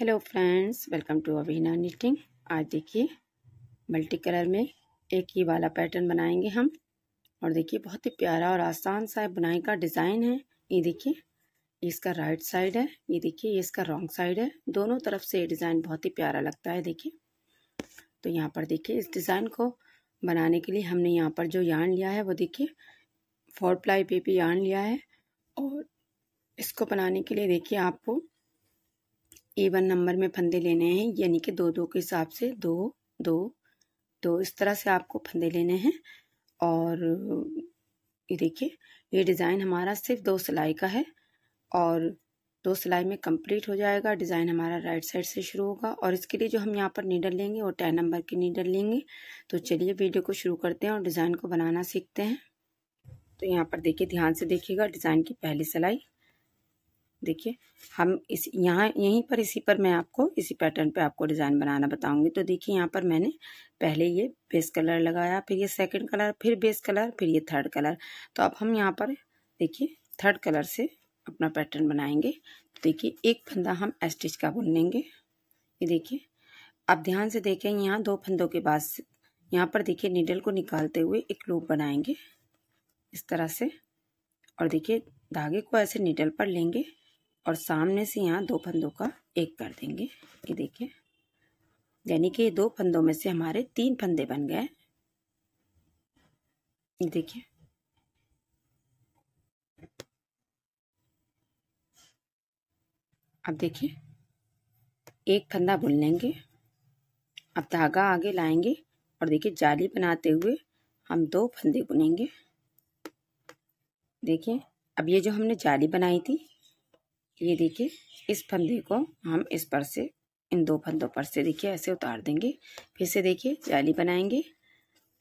hello friends welcome to Avina knitting आज देखिए multi colour में एक ही वाला पैटर्न बनाएंगे हम और देखिए बहुत ही प्यारा और आसान सा बुनाई का डिज़ाइन है ये देखिए इसका राइट साइड है ये देखिए ये इसका रॉन्ग साइड है दोनों तरफ से ये डिज़ाइन बहुत ही प्यारा लगता है देखिए तो यहाँ पर देखिए इस डिज़ाइन को बनाने के लिए हमने यहाँ पर जो यान लिया है वो देखिए फोर प्लाई पे भी यान लिया है और इसको बनाने के लिए देखिए आपको इवन नंबर में फंदे लेने हैं यानी कि दो दो के हिसाब से दो दो तो इस तरह से आपको फंदे लेने हैं और ये देखिए ये डिज़ाइन हमारा सिर्फ दो सिलाई का है और दो सिलाई में कंप्लीट हो जाएगा डिज़ाइन हमारा राइट साइड से शुरू होगा और इसके लिए जो हम यहाँ पर नीडल लेंगे वो टेन नंबर की नीडल लेंगे तो चलिए वीडियो को शुरू करते हैं और डिज़ाइन को बनाना सीखते हैं तो यहाँ पर देखिए ध्यान से देखिएगा डिज़ाइन की पहली सिलाई देखिए हम इस यहाँ यहीं पर इसी पर मैं आपको इसी पैटर्न पे आपको डिज़ाइन बनाना बताऊंगी तो देखिए यहाँ पर मैंने पहले ये बेस कलर लगाया फिर ये सेकंड कलर फिर बेस कलर फिर ये थर्ड कलर तो अब हम यहाँ पर देखिए थर्ड कलर से अपना पैटर्न बनाएंगे तो देखिए एक फंदा हम स्टिच का बुन लेंगे ये देखिए अब ध्यान से देखें यहाँ दो फंदों के बाद यहाँ पर देखिए नीडल को निकालते हुए एक लूप बनाएंगे इस तरह से और देखिए धागे को ऐसे नीडल पर लेंगे और सामने से यहाँ दो फंदों का एक कर देंगे ये देखिए यानी कि दो फंदों में से हमारे तीन फंदे बन गए ये देखिए अब देखिए एक फंदा बुन लेंगे अब धागा आगे लाएंगे और देखिए जाली बनाते हुए हम दो फंदे बुनेंगे देखिए अब ये जो हमने जाली बनाई थी ये देखिए इस फंदे को हम इस पर से इन दो फंदों पर से देखिए ऐसे उतार देंगे फिर से देखिए जाली बनाएंगे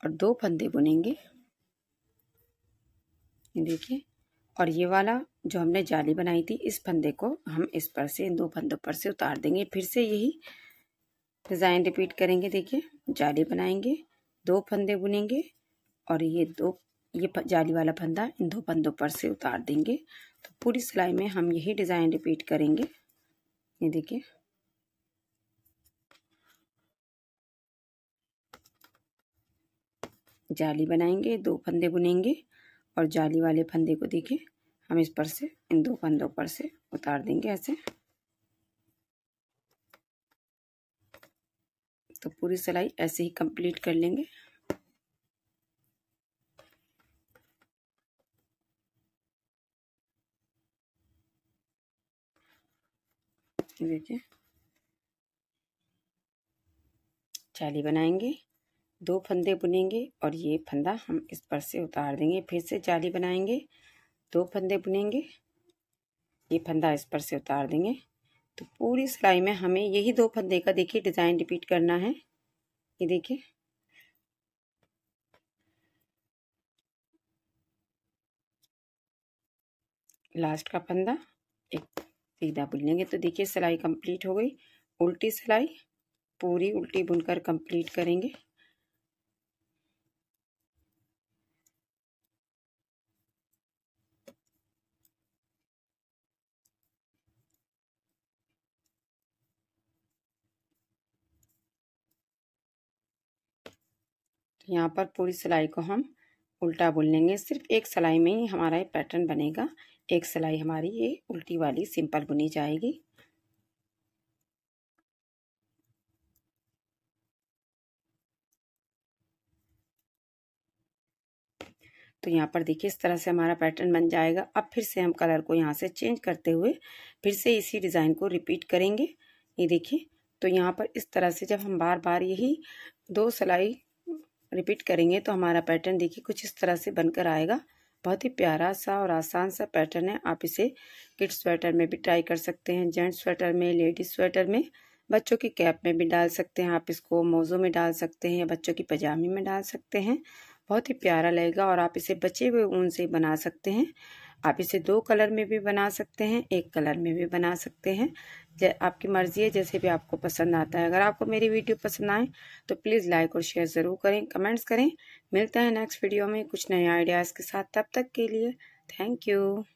और दो फंदे बुनेंगे ये देखिए और ये वाला जो हमने जाली बनाई थी इस फंदे को हम इस पर से इन दो फंदों पर से उतार देंगे फिर से यही डिज़ाइन रिपीट करेंगे देखिए जाली बनाएंगे दो फंदे बुनेंगे और ये दो ये जाली वाला फंदा इन दो फंदों पर से उतार देंगे तो पूरी सिलाई में हम यही डिज़ाइन रिपीट करेंगे ये देखिए जाली बनाएंगे दो फंदे बुनेंगे और जाली वाले फंदे को देखिए हम इस पर से इन दो फंदों पर से उतार देंगे ऐसे तो पूरी सिलाई ऐसे ही कंप्लीट कर लेंगे इसमें देखिए चाली बनाएंगे दो फंदे बुनेंगे और ये फंदा हम इस पर से उतार देंगे फिर से चाली बनाएंगे दो फंदे बुनेंगे ये फंदा इस पर से उतार देंगे तो पूरी सिलाई में हमें यही दो फंदे का देखिए डिज़ाइन रिपीट करना है ये देखिए लास्ट का फंदा एक एक दाब बुन लेंगे तो देखिए सिलाई कंप्लीट हो गई उल्टी सिलाई पूरी उल्टी बुनकर कंप्लीट करेंगे तो यहाँ पर पूरी सिलाई को हम उल्टा बुन लेंगे सिर्फ एक सिलाई में ही हमारा ये पैटर्न बनेगा एक सिलाई हमारी ये उल्टी वाली सिंपल बुनी जाएगी तो यहाँ पर देखिए इस तरह से हमारा पैटर्न बन जाएगा अब फिर से हम कलर को यहाँ से चेंज करते हुए फिर से इसी डिज़ाइन को रिपीट करेंगे ये देखिए तो यहाँ पर इस तरह से जब हम बार बार यही दो सिलाई रिपीट करेंगे तो हमारा पैटर्न देखिए कुछ इस तरह से बनकर आएगा बहुत ही प्यारा सा और आसान सा पैटर्न है आप इसे किड्स स्वेटर में भी ट्राई कर सकते हैं जेंट्स स्वेटर में लेडीज स्वेटर में बच्चों की कैप में भी डाल सकते हैं आप इसको मोज़ों में डाल सकते हैं बच्चों की पजामी में डाल सकते हैं बहुत ही प्यारा लगेगा और आप इसे बचे हुए ऊन से बना सकते हैं आप इसे दो कलर में भी बना सकते हैं एक कलर में भी बना सकते हैं आपकी मर्ज़ी है जैसे भी आपको पसंद आता है अगर आपको मेरी वीडियो पसंद आए तो प्लीज़ लाइक और शेयर ज़रूर करें कमेंट्स करें मिलते हैं नेक्स्ट वीडियो में कुछ नए आइडियाज़ के साथ तब तक के लिए थैंक यू